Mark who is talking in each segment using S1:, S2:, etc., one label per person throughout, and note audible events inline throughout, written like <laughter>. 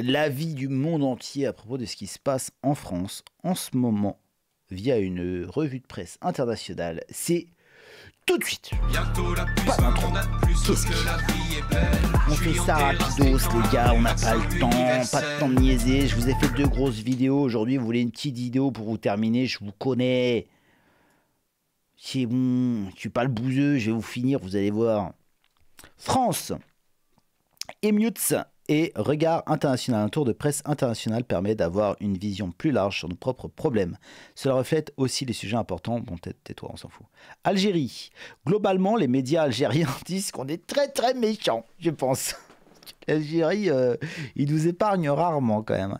S1: La vie du monde entier à propos de ce qui se passe en France en ce moment via une revue de presse internationale. C'est tout de suite. pas On fait ça rapidos, les gars, on n'a pas le temps, pas de temps de niaiser. Je vous ai fait deux grosses vidéos aujourd'hui. Vous voulez une petite vidéo pour vous terminer Je vous connais. C'est bon, je suis pas le bouseux, je vais vous finir, vous allez voir. France, et mieux ça et regard international. Un tour de presse international permet d'avoir une vision plus large sur nos propres problèmes. Cela reflète aussi les sujets importants. Bon, tais-toi, on s'en fout. Algérie. Globalement, les médias algériens <laughs> disent qu'on est très très méchants, je pense. L'Algérie, euh, il nous épargne rarement quand même.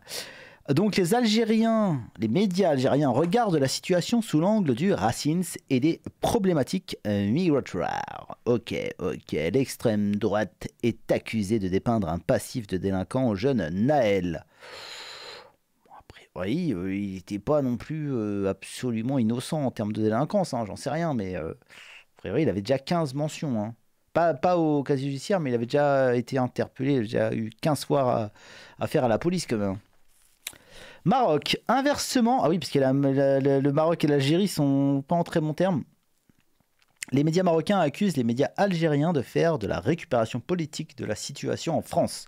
S1: Donc les Algériens, les médias algériens regardent la situation sous l'angle du Racines et des problématiques euh, migratoires. Ok, ok, l'extrême droite est accusée de dépeindre un passif de délinquant au jeune Naël. après, oui, euh, il n'était pas non plus euh, absolument innocent en termes de délinquance, hein, j'en sais rien, mais après, il avait déjà 15 mentions. Hein. Pas, pas, au casier judiciaire, mais il avait déjà été interpellé, il avait déjà eu 15 fois à, à faire à la police quand même. Maroc, inversement, ah oui, puisque le Maroc et l'Algérie sont pas en très bon terme. Les médias marocains accusent les médias algériens de faire de la récupération politique de la situation en France.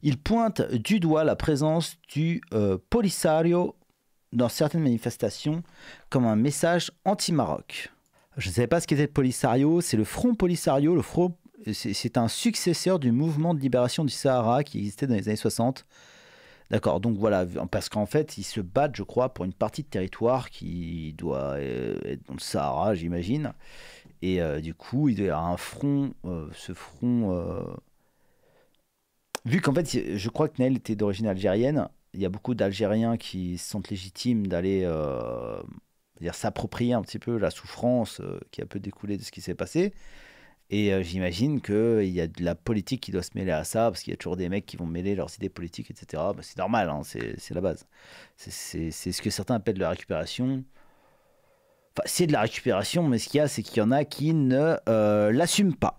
S1: Ils pointent du doigt la présence du euh, Polisario dans certaines manifestations comme un message anti-Maroc. Je ne savais pas ce qu'était le Polisario, c'est le Front Polisario, le Front c'est un successeur du mouvement de libération du Sahara qui existait dans les années 60 D'accord, donc voilà, parce qu'en fait, ils se battent, je crois, pour une partie de territoire qui doit euh, être dans le Sahara, j'imagine. Et euh, du coup, il y a un front, euh, ce front... Vu qu'en fait, je crois que Nell était d'origine algérienne, il y a beaucoup d'Algériens qui se sentent légitimes d'aller s'approprier un petit peu la souffrance qui a peu découlé de ce qui s'est passé. Et euh, j'imagine qu'il y a de la politique qui doit se mêler à ça, parce qu'il y a toujours des mecs qui vont mêler leurs idées politiques, etc. Bah, c'est normal, hein, c'est la base. C'est ce que certains appellent de la récupération. Enfin, c'est de la récupération, mais ce qu'il y a, c'est qu'il y en a qui ne euh, l'assument pas.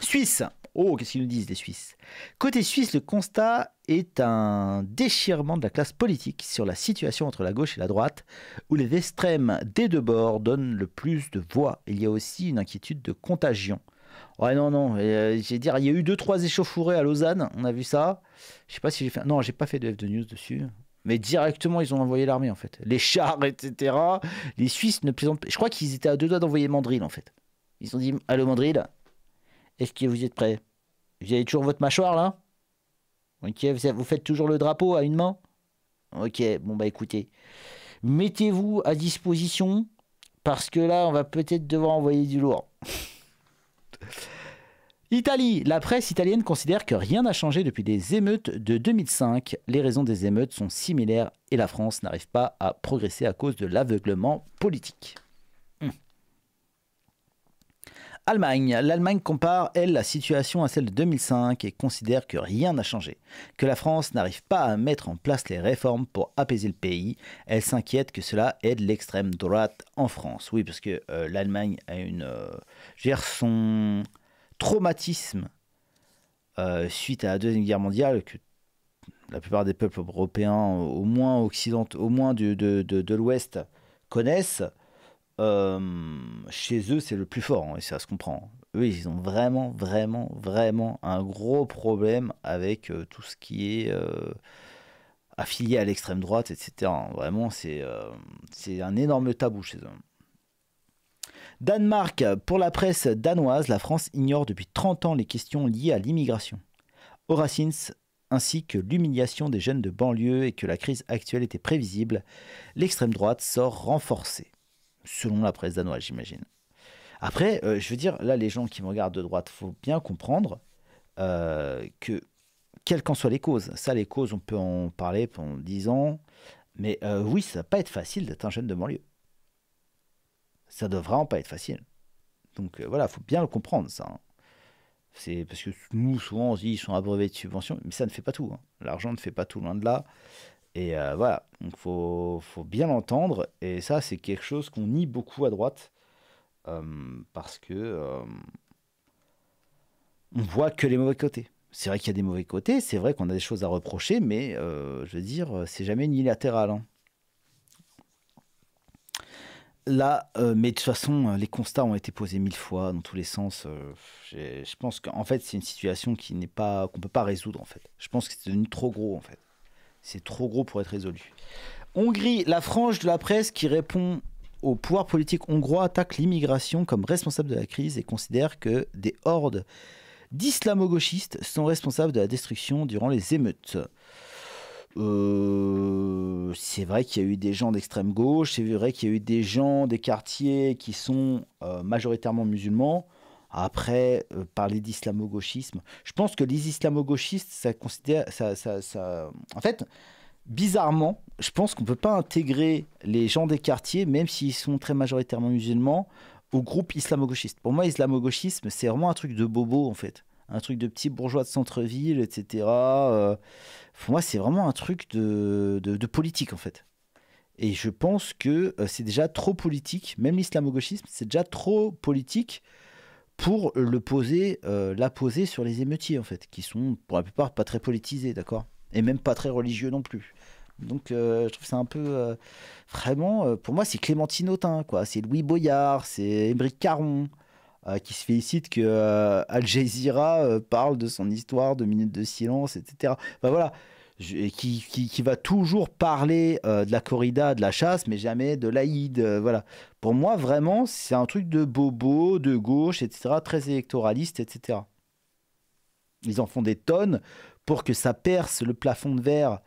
S1: Suisse Oh, qu'est-ce qu'ils nous disent les Suisses Côté suisse, le constat est un déchirement de la classe politique sur la situation entre la gauche et la droite, où les extrêmes des deux bords donnent le plus de voix. Il y a aussi une inquiétude de contagion. Ouais, non, non. Euh, j'ai dire, il y a eu deux, trois échauffourées à Lausanne. On a vu ça. Je sais pas si j'ai fait. Non, j'ai pas fait de F2 News dessus. Mais directement, ils ont envoyé l'armée, en fait. Les chars, etc. Les Suisses ne plaisantent Je crois qu'ils étaient à deux doigts d'envoyer Mandril en fait. Ils ont dit Allô, Mandril est-ce que vous êtes prêts Vous avez toujours votre mâchoire là Ok, vous faites toujours le drapeau à une main Ok, bon bah écoutez. Mettez-vous à disposition parce que là, on va peut-être devoir envoyer du lourd. <laughs> Italie. La presse italienne considère que rien n'a changé depuis les émeutes de 2005. Les raisons des émeutes sont similaires et la France n'arrive pas à progresser à cause de l'aveuglement politique. Allemagne. L'Allemagne compare, elle, la situation à celle de 2005 et considère que rien n'a changé, que la France n'arrive pas à mettre en place les réformes pour apaiser le pays. Elle s'inquiète que cela aide l'extrême droite en France. Oui, parce que euh, l'Allemagne a une... Euh, son traumatisme euh, suite à la Deuxième Guerre mondiale, que la plupart des peuples européens, au moins occidentaux, au moins de l'Ouest, connaissent, euh, chez eux, c'est le plus fort, hein, et ça se comprend. Eux, ils ont vraiment, vraiment, vraiment un gros problème avec euh, tout ce qui est euh, affilié à l'extrême droite, etc. Vraiment, c'est un énorme tabou chez eux. Danemark, pour la presse danoise, la France ignore depuis 30 ans les questions liées à l'immigration. Horacins ainsi que l'humiliation des jeunes de banlieue et que la crise actuelle était prévisible, l'extrême droite sort renforcée selon la presse danoise, j'imagine. Après, euh, je veux dire, là, les gens qui me regardent de droite, faut bien comprendre euh, que, quelles qu'en soient les causes, ça, les causes, on peut en parler pendant 10 ans, mais euh, oui, ça va pas être facile d'être un jeune de banlieue. Ça doit vraiment pas être facile. Donc voilà, faut bien le comprendre, ça. Hein. C'est parce que nous, souvent, on dit, ils sont abreuvés de subventions, mais ça ne fait pas tout. Hein. L'argent ne fait pas tout, loin de là. Et euh, voilà, donc faut, faut bien l'entendre. Et ça, c'est quelque chose qu'on nie beaucoup à droite. Euh, parce que euh, on voit que les mauvais côtés. C'est vrai qu'il y a des mauvais côtés, c'est vrai qu'on a des choses à reprocher, mais je veux dire, c'est jamais unilatéral. Hein. Là, mais de toute façon, les constats ont été posés mille fois dans tous les sens. je pense qu'en fait, c'est une situation qui n'est pas qu'on peut pas résoudre en fait. Je pense que c'est devenu trop gros en fait. C'est trop gros pour être résolu. Hongrie, la frange de la presse qui répond au pouvoir politique hongrois attaque l'immigration comme responsable de la crise et considère que des hordes d'islamo-gauchistes sont responsables de la destruction durant les émeutes. Euh, c'est vrai qu'il y a eu des gens d'extrême gauche, c'est vrai qu'il y a eu des gens des quartiers qui sont euh, majoritairement musulmans après, euh, parler d'islamo-gauchisme, je pense que les islamo-gauchistes, ça considère. Ça, ça, En fait, bizarrement, je pense qu'on ne peut pas intégrer les gens des quartiers, même s'ils sont très majoritairement musulmans, au groupe islamo-gauchiste. Pour moi, islamo-gauchisme, c'est vraiment un truc de bobo, en fait. Un truc de petit bourgeois de centre-ville, etc. Euh. pour moi, c'est vraiment un truc de, de, politique, en fait. Et je pense que euh, c'est déjà trop politique. Même l'islamo-gauchisme, c'est déjà trop politique pour le poser, euh, la poser sur les émeutiers, en fait, qui sont pour la plupart pas très politisés, d'accord Et même pas très religieux non plus. Donc, euh, je trouve ça un peu. Euh, vraiment, pour moi, c'est Clémentine Autain, quoi. C'est Louis Boyard, c'est Émeric Caron, qui se félicite que Al Jazeera parle de son histoire de minutes de silence, etc. Ben voilà qui, qui, qui, va toujours parler euh, de la corrida, de la chasse, mais jamais de l'Aïd. Euh, voilà. Pour moi, vraiment, c'est un truc de bobo, de gauche, etc., très électoraliste, etc. Ils en font des tonnes pour que ça perce le plafond de verre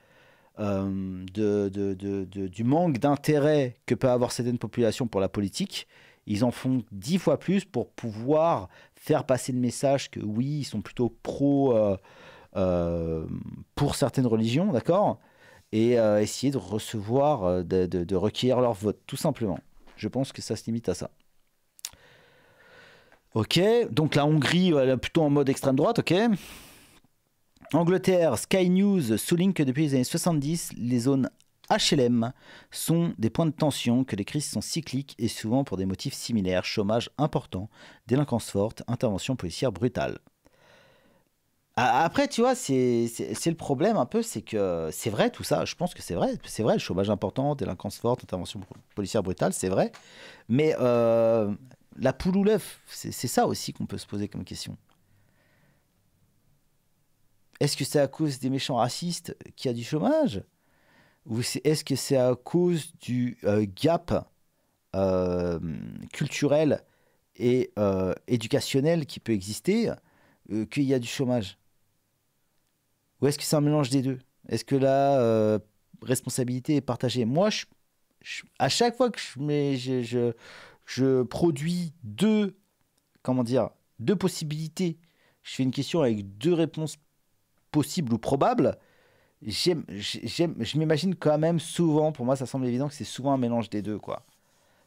S1: euh, de, du manque d'intérêt que peut avoir certaines populations pour la politique. Ils en font dix fois plus pour pouvoir faire passer le message que oui, ils sont plutôt pro euh, pour certaines religions, d'accord Et euh, essayer de recevoir, euh, de, de, requérir leur vote, tout simplement. Je pense que ça se limite à ça. Ok, donc la Hongrie, elle est plutôt en mode extrême droite, ok. Angleterre, Sky News souligne que depuis les années 70, les zones HLM sont des points de tension, que les crises sont cycliques et souvent pour des motifs similaires, chômage important, délinquance forte, intervention policière brutale. Après, tu vois, c'est le problème un peu, c'est que c'est vrai tout ça, je pense que c'est vrai, c'est vrai, le chômage important, délinquance forte, intervention policière brutale, c'est vrai. Mais euh, la poule ou l'œuf, c'est ça aussi qu'on peut se poser comme question. Est-ce que c'est à cause des méchants racistes qu'il y a du chômage Ou est-ce que c'est à cause du euh, gap euh, culturel et éducationnel qui peut exister qu'il y a du chômage ou est-ce que c'est un mélange des deux Est-ce que la euh, responsabilité est partagée Moi, je, à chaque fois que je, je, produis deux, comment dire, deux possibilités, je fais une question avec deux réponses possibles ou probables. je m'imagine quand même souvent, pour moi ça semble évident que c'est souvent un mélange des deux. quoi.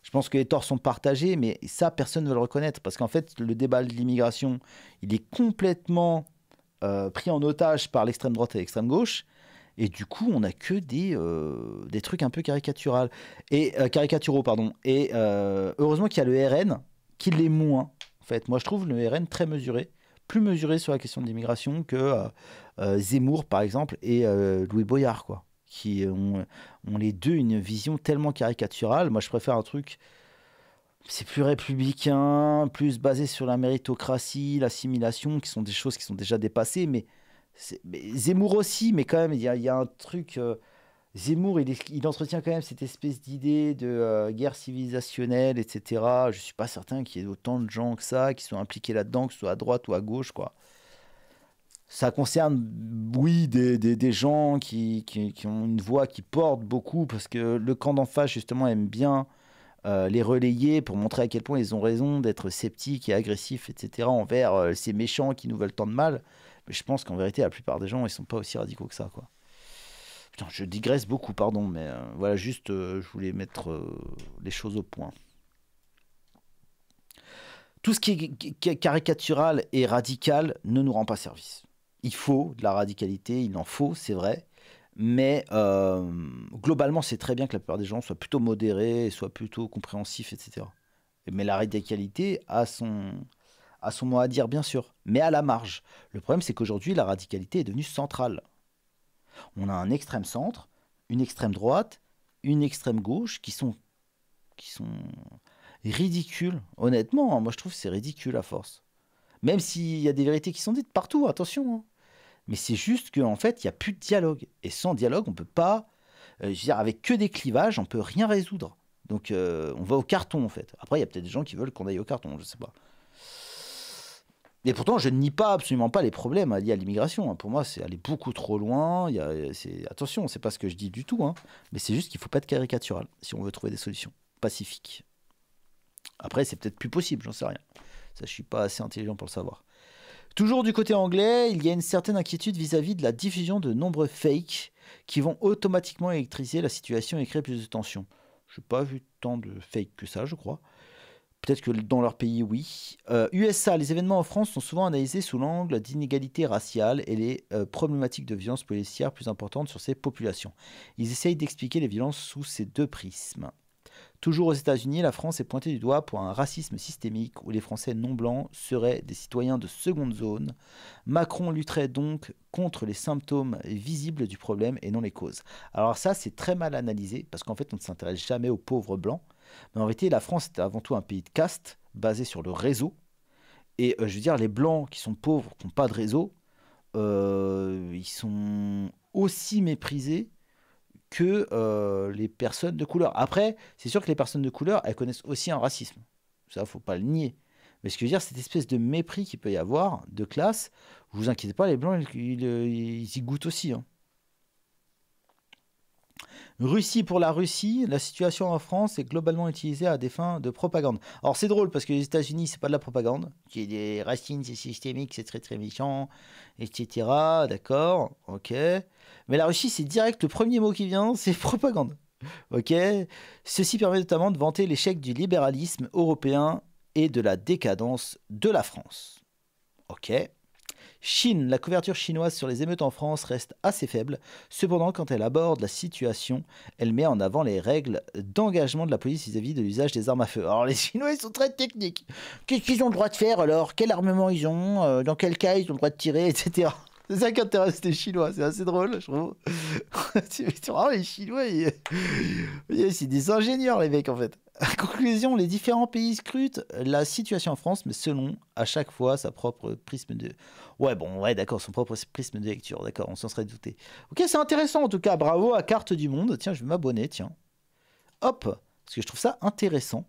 S1: Je pense que les torts sont partagés, mais ça, personne ne veut le reconnaître. Parce qu'en fait, le débat de l'immigration, il est complètement euh, pris en otage par l'extrême droite et l'extrême gauche. Et du coup, on n'a que des, euh, des trucs un peu caricaturaux. Et, euh, caricaturaux pardon. et heureusement qu'il y a le RN qui l'est moins. En fait, moi, je trouve le RN très mesuré, plus mesuré sur la question de l'immigration que Zemmour, par exemple, et Louis Boyard, quoi, qui ont, les deux une vision tellement caricaturale. Moi, je préfère un truc c'est plus républicain, plus basé sur la méritocratie, l'assimilation, qui sont des choses qui sont déjà dépassées. Mais, Zemmour aussi, mais quand même, il y, a, un truc. Euh, Zemmour, il, entretient quand même cette espèce d'idée de euh, guerre civilisationnelle, etc. Je ne suis pas certain qu'il y ait autant de gens que ça qui sont impliqués là-dedans, que ce soit à droite ou à gauche, quoi. Ça concerne, oui, des, gens qui, qui, ont une voix qui porte beaucoup, parce que le camp d'en face, justement, aime bien euh, les relayer pour montrer à quel point ils ont raison d'être sceptiques et agressifs, etc., envers euh, ces méchants qui nous veulent tant de mal. Mais je pense qu'en vérité, la plupart des gens, ils sont pas aussi radicaux que ça, quoi. Putain, je digresse beaucoup, pardon, mais euh, voilà, juste, je voulais mettre les choses au point. Tout ce qui est caricatural et radical ne nous rend pas service. Il faut de la radicalité, il en faut, c'est vrai, mais euh, globalement, c'est très bien que la plupart des gens soient plutôt modérés, soient plutôt compréhensifs, etc. Mais la radicalité a son, a son mot à dire, bien sûr, mais à la marge. Le problème, c'est qu'aujourd'hui, la radicalité est devenue centrale. On a un extrême centre, une extrême droite, une extrême gauche qui sont, qui sont ridicules. Honnêtement, hein, moi je trouve que c'est ridicule à force. Même s'il y a des vérités qui sont dites partout, attention. Hein mais c'est juste qu'en fait, il n'y a plus de dialogue. Et sans dialogue, on ne peut pas, euh, je veux dire, avec que des clivages, on ne peut rien résoudre. Donc euh, on va au carton en fait. Après, il y a peut-être des gens qui veulent qu'on aille au carton, je ne sais pas. Et pourtant, je ne nie pas absolument pas les problèmes liés à l'immigration. Hein. Pour moi, c'est aller beaucoup trop loin. Il y a, attention, c'est pas ce que je dis du tout. Hein. Mais c'est juste qu'il ne faut pas être caricatural si on veut trouver des solutions pacifiques. Après, c'est peut-être plus possible, j'en sais rien. Ça, je suis pas assez intelligent pour le savoir. Toujours du côté anglais, il y a une certaine inquiétude vis-à-vis de la diffusion de nombreux fakes qui vont automatiquement électriser la situation et créer plus de tensions. Je n'ai pas vu tant de fakes que ça, je crois. Peut-être que dans leur pays, oui. USA, euh, les événements en France sont souvent analysés sous l'angle d'inégalités raciales et les euh, problématiques de violences policières plus importantes sur ces populations. Ils essayent d'expliquer les violences sous ces deux prismes. Toujours aux États-Unis, la France est pointée du doigt pour un racisme systémique où les Français non blancs seraient des citoyens de seconde zone. Macron lutterait donc contre les symptômes visibles du problème et non les causes. Alors ça, c'est très mal analysé parce qu'en fait, on ne s'intéresse jamais aux pauvres blancs. Mais en réalité, la France est avant tout un pays de caste basé sur le réseau. Et euh, je veux dire, les blancs qui sont pauvres, qui n'ont pas de réseau, euh, ils sont aussi méprisés que euh, les personnes de couleur. Après, c'est sûr que les personnes de couleur, elles connaissent aussi un racisme. Ça, faut pas le nier. Mais ce que je veux dire, cette espèce de mépris qu'il peut y avoir de classe, vous inquiétez pas, les blancs, ils, y goûtent aussi. Hein. Russie pour la Russie, la situation en France est globalement utilisée à des fins de propagande. Alors c'est drôle parce que les États-Unis, c'est pas de la propagande, a des racines, c'est systémique, c'est très très méchant, etc. D'accord, ok. Mais la Russie, c'est direct, le premier mot qui vient, <laughs> c'est propagande. Ok Ceci permet notamment de vanter l'échec du libéralisme européen et de la décadence de la France. Ok Chine, la couverture chinoise sur les émeutes en France reste assez faible. Cependant, quand elle aborde la situation, elle met en avant les règles d'engagement de la police vis-à-vis de l'usage des armes à feu. Alors les Chinois, ils sont très techniques. Qu'est-ce qu'ils ont le droit de faire alors Quel armement ils ont euh, Dans quel cas ils ont le droit de tirer, etc. <laughs> C'est ça qui intéresse les Chinois, c'est assez drôle, je trouve. <laughs> les Chinois, ils... <laughs> sont des ingénieurs, les mecs, en fait. <laughs> conclusion, les différents pays scrutent la situation en France, mais selon à chaque fois sa propre prisme de. Ouais, bon, ouais, d'accord, son propre prisme de lecture, d'accord, on s'en serait douté. Ok, c'est intéressant en tout cas, bravo à Carte du Monde. Tiens, je vais m'abonner, tiens. Hop, parce que je trouve ça intéressant.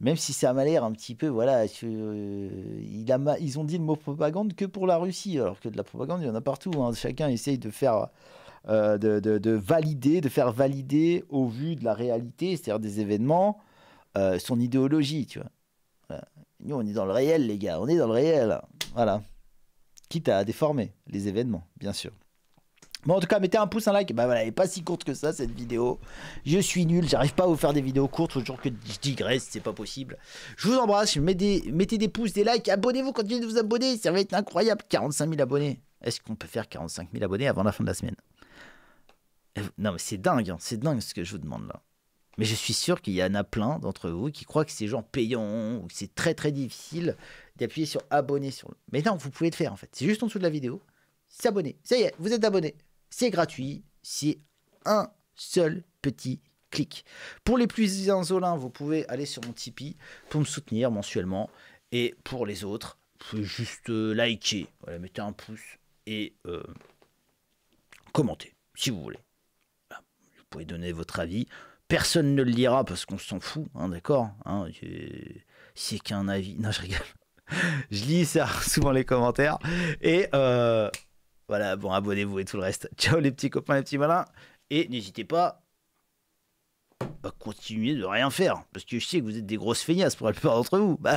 S1: Même si ça m'a l'air un petit peu, voilà, euh, il a ils ont dit le mot propagande que pour la Russie, alors que de la propagande, il y en a partout. Hein. Chacun essaye de faire. Euh, de, de, valider, de faire valider au vu de la réalité, c'est-à-dire des événements, euh, son idéologie, tu vois. Nous, on est dans le réel, les gars, on est dans le réel. Voilà. Quitte à déformer les événements, bien sûr. Bon, en tout cas, mettez un pouce, un like. Bah voilà, elle est pas si courte que ça, cette vidéo. Je suis nul, j'arrive pas à vous faire des vidéos courtes. toujours que je digresse, c'est pas possible. Je vous embrasse, mettez des, mettez des pouces, des likes, abonnez-vous, continuez de vous abonner, ça va être incroyable. 45 000 abonnés. Est-ce qu'on peut faire 45 000 abonnés avant la fin de la semaine euh, Non, mais c'est dingue, hein, c'est dingue ce que je vous demande là. Mais je suis sûr qu'il y en a plein d'entre vous qui croient que c'est genre payant ou que c'est très très difficile d'appuyer sur abonner sur le. Mais non, vous pouvez le faire en fait. C'est juste en dessous de la vidéo. S'abonner. Ça y est, vous êtes abonné. C'est gratuit. C'est un seul petit clic. Pour les plus insolents, vous pouvez aller sur mon Tipeee pour me soutenir mensuellement. Et pour les autres, vous pouvez juste euh, liker. Voilà, mettez un pouce et euh, commentez si vous voulez. Bah, vous pouvez donner votre avis. Personne ne le lira parce qu'on s'en fout, hein, d'accord C'est hein, qu'un avis. Non, je rigole. <laughs> je lis ça <laughs> souvent les commentaires. Et euh, voilà, bon, abonnez-vous et tout le reste. <laughs> Ciao les petits copains, les petits malins. Et n'hésitez pas à continuer de rien faire. Parce que je sais que vous êtes des grosses feignasses pour la plupart d'entre vous. Bah,